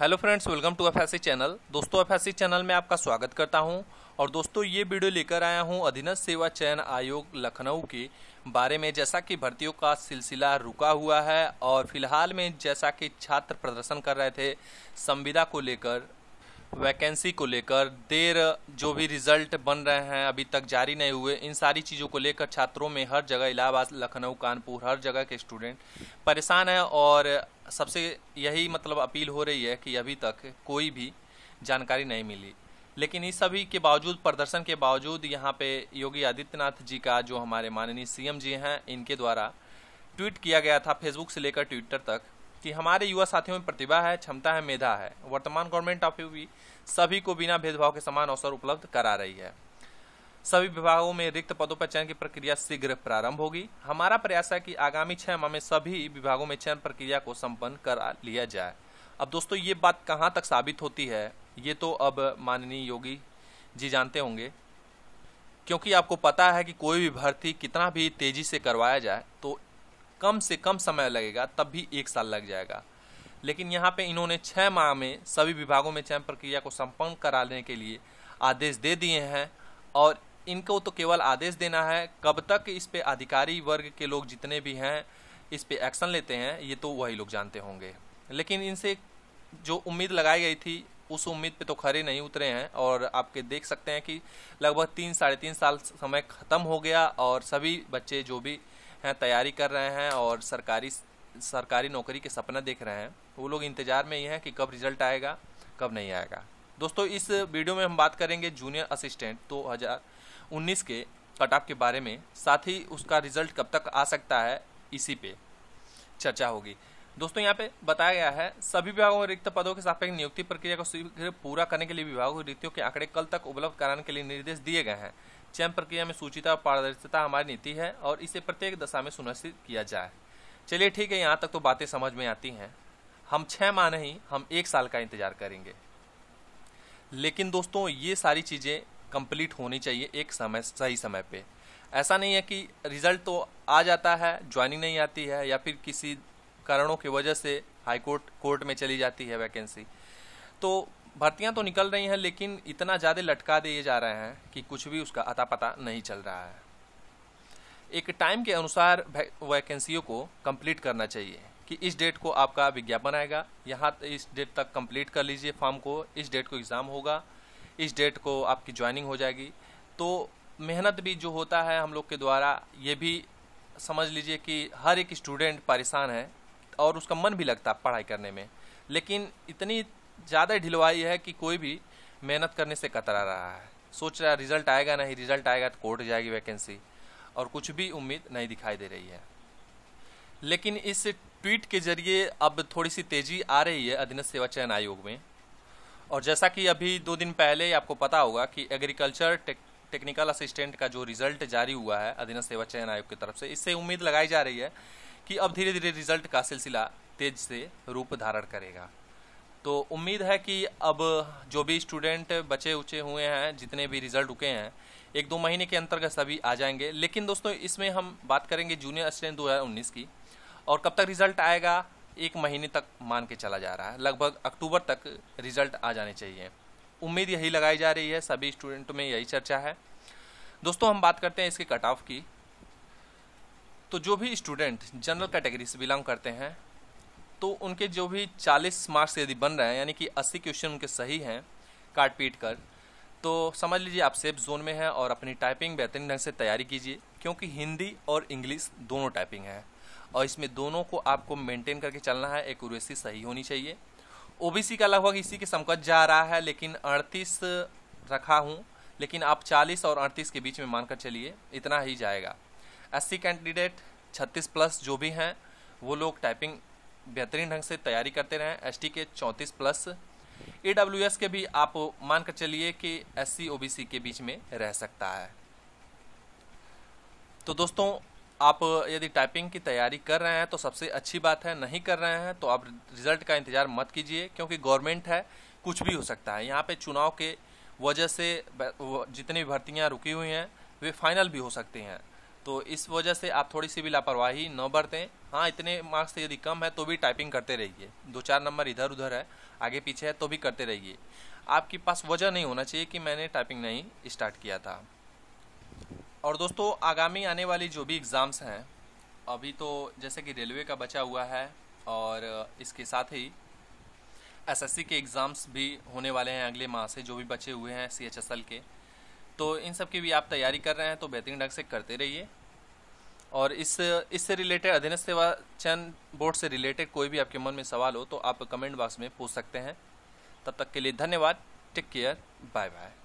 hello friends welcome to F channel दोस्तों F channel में आपका स्वागत करता हूं और दोस्तों ये वीडियो लेकर आया हूं अधीनस्थ सेवा चयन आयोग लखनऊ के बारे में जैसा कि भर्तियों का सिलसिला रुका हुआ है और फिलहाल में जैसा कि छात्र प्रदर्शन कर रहे थे संविदा को लेकर वैकेंसी को लेकर देर जो भी रिजल्ट बन रहे हैं अभी तक जारी नहीं हुए इन सारी चीज़ों को लेकर छात्रों में हर जगह इलाहाबाद लखनऊ कानपुर हर जगह के स्टूडेंट परेशान हैं और सबसे यही मतलब अपील हो रही है कि अभी तक कोई भी जानकारी नहीं मिली लेकिन इस सभी के बावजूद प्रदर्शन के बावजूद यहाँ पे योगी आदित्यनाथ जी का जो हमारे माननीय सीएम जी हैं इनके द्वारा ट्वीट किया गया था फेसबुक से लेकर ट्विटर तक कि हमारे युवा साथियों में प्रतिभा है क्षमता है मेधा है वर्तमान गवर्नमेंट ऑफ यू सभी को बिना भेदभाव के समान अवसर उपलब्ध करा रही है सभी विभागों में रिक्त पदों पर चयन की प्रक्रिया शीघ्र प्रारंभ होगी हमारा प्रयास है कि आगामी छह माह में सभी विभागों में चयन प्रक्रिया को संपन्न करा लिया जाए अब दोस्तों ये बात कहाँ तक साबित होती है ये तो अब माननीय योगी जी जानते होंगे क्योंकि आपको पता है कि कोई भी भर्ती कितना भी तेजी से करवाया जाए तो कम से कम समय लगेगा तब भी एक साल लग जाएगा लेकिन यहाँ पे इन्होंने छः माह में सभी विभागों में चयन प्रक्रिया को संपन्न कराने के लिए आदेश दे दिए हैं और इनको तो केवल आदेश देना है कब तक इस पर अधिकारी वर्ग के लोग जितने भी हैं इस पर एक्शन लेते हैं ये तो वही लोग जानते होंगे लेकिन इनसे जो उम्मीद लगाई गई थी उस उम्मीद पे तो खरे नहीं उतरे हैं और आपके देख सकते हैं कि लगभग तीन साढ़े तीन साल समय ख़त्म हो गया और सभी बच्चे जो भी तैयारी कर रहे हैं और सरकारी सरकारी नौकरी के सपना देख रहे हैं वो लोग इंतज़ार में ही हैं कि कब रिजल्ट आएगा कब नहीं आएगा दोस्तों इस वीडियो में हम बात करेंगे जूनियर असिस्टेंट दो हज़ार उन्नीस के कट ऑफ के बारे में साथ ही उसका रिजल्ट कब तक आ सकता है इसी पे चर्चा होगी दोस्तों यहाँ पे बताया गया है सभी विभागों में रिक्त पदों के सापेक्ष नियुक्ति प्रक्रिया को शीघ्र पूरा करने के लिए विभागों रिक्तियों के आंकड़े कल तक उपलब्ध कराने के लिए निर्देश दिए गए हैं चयन प्रक्रिया में सूचिता और पारदर्शिता हमारी नीति है और इसे प्रत्येक दशा में सुनिश्चित किया जाए चलिए ठीक है यहाँ तक तो बातें समझ में आती हैं हम छः माह नहीं हम एक साल का इंतजार करेंगे लेकिन दोस्तों ये सारी चीज़ें कंप्लीट होनी चाहिए एक समय सही समय पे ऐसा नहीं है कि रिजल्ट तो आ जाता है ज्वाइनिंग नहीं आती है या फिर किसी कारणों की वजह से हाई कोर्ट कोर्ट में चली जाती है वैकेंसी तो भर्तियां तो निकल रही हैं लेकिन इतना ज़्यादा लटका दिए जा रहे हैं कि कुछ भी उसका अता पता नहीं चल रहा है एक टाइम के अनुसार वैकेंसियों को कंप्लीट करना चाहिए कि इस डेट को आपका विज्ञापन आएगा यहाँ इस डेट तक कंप्लीट कर लीजिए फॉर्म को इस डेट को एग्ज़ाम होगा इस डेट को आपकी ज्वाइनिंग हो जाएगी तो मेहनत भी जो होता है हम लोग के द्वारा ये भी समझ लीजिए कि हर एक स्टूडेंट परेशान है और उसका मन भी लगता है पढ़ाई करने में लेकिन इतनी ज़्यादा ढिलवाई है कि कोई भी मेहनत करने से कतरा रहा है सोच रहा है रिजल्ट आएगा नहीं रिजल्ट आएगा तो कोर्ट जाएगी वैकेंसी और कुछ भी उम्मीद नहीं दिखाई दे रही है लेकिन इस ट्वीट के जरिए अब थोड़ी सी तेज़ी आ रही है अधीनस्थ सेवा चयन आयोग में और जैसा कि अभी दो दिन पहले आपको पता होगा कि एग्रीकल्चर टेक, टेक्निकल असिस्टेंट का जो रिजल्ट जारी हुआ है अधीनस्थ सेवा चयन आयोग की तरफ से इससे उम्मीद लगाई जा रही है कि अब धीरे धीरे रिजल्ट का सिलसिला तेज से रूप धारण करेगा तो उम्मीद है कि अब जो भी स्टूडेंट बचे उचे हुए हैं जितने भी रिजल्ट रुके हैं एक दो महीने के अंतर्गत सभी आ जाएंगे लेकिन दोस्तों इसमें हम बात करेंगे जूनियर असिस्टेंट दो हज़ार उन्नीस की और कब तक रिजल्ट आएगा एक महीने तक मान के चला जा रहा है लगभग अक्टूबर तक रिजल्ट आ जाने चाहिए उम्मीद यही लगाई जा रही है सभी स्टूडेंट में यही चर्चा है दोस्तों हम बात करते हैं इसके कट ऑफ की तो जो भी स्टूडेंट जनरल कैटेगरी से बिलोंग करते हैं तो उनके जो भी 40 मार्क्स यदि बन रहे हैं यानी कि 80 क्वेश्चन उनके सही हैं काट पीट कर तो समझ लीजिए आप सेफ जोन में हैं और अपनी टाइपिंग बेहतरीन ढंग से तैयारी कीजिए क्योंकि हिंदी और इंग्लिश दोनों टाइपिंग हैं और इसमें दोनों को आपको मेंटेन करके चलना है एक्यूरेसी सही होनी चाहिए ओबीसी का लगभग इसी के समकत जा रहा है लेकिन अड़तीस रखा हूँ लेकिन आप 40 और 38 के बीच में मानकर चलिए इतना ही जाएगा अस्सी कैंडिडेट 36 प्लस जो भी हैं वो लोग टाइपिंग बेहतरीन ढंग से तैयारी करते रहें एस के चौंतीस प्लस ए के भी आप मान कर चलिए कि एस सी के बीच में रह सकता है तो दोस्तों आप यदि टाइपिंग की तैयारी कर रहे हैं तो सबसे अच्छी बात है नहीं कर रहे हैं तो आप रिजल्ट का इंतज़ार मत कीजिए क्योंकि गवर्नमेंट है कुछ भी हो सकता है यहाँ पे चुनाव के वजह से जितनी भर्तियाँ रुकी हुई हैं वे फाइनल भी हो सकती हैं तो इस वजह से आप थोड़ी सी भी लापरवाही न बरतें हाँ इतने मार्क्स से यदि कम है तो भी टाइपिंग करते रहिए दो चार नंबर इधर उधर है आगे पीछे है तो भी करते रहिए आपके पास वजह नहीं होना चाहिए कि मैंने टाइपिंग नहीं स्टार्ट किया था और दोस्तों आगामी आने वाली जो भी एग्ज़ाम्स हैं अभी तो जैसे कि रेलवे का बचा हुआ है और इसके साथ ही एसएससी के एग्ज़ाम्स भी होने वाले हैं अगले माह से जो भी बचे हुए हैं सीएचएसएल के तो इन सब की भी आप तैयारी कर रहे हैं तो बेहतरीन ढंग से करते रहिए और इस इससे रिलेटेड अधीनस्थ सेवा चयन बोर्ड से रिलेटेड कोई भी आपके मन में सवाल हो तो आप कमेंट बॉक्स में पूछ सकते हैं तब तक के लिए धन्यवाद टेक केयर बाय बाय